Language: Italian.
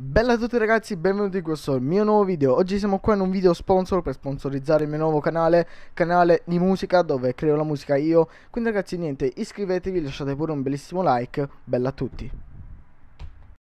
Bella a tutti ragazzi, benvenuti in questo mio nuovo video Oggi siamo qua in un video sponsor per sponsorizzare il mio nuovo canale Canale di musica dove creo la musica io Quindi ragazzi niente, iscrivetevi, lasciate pure un bellissimo like Bella a tutti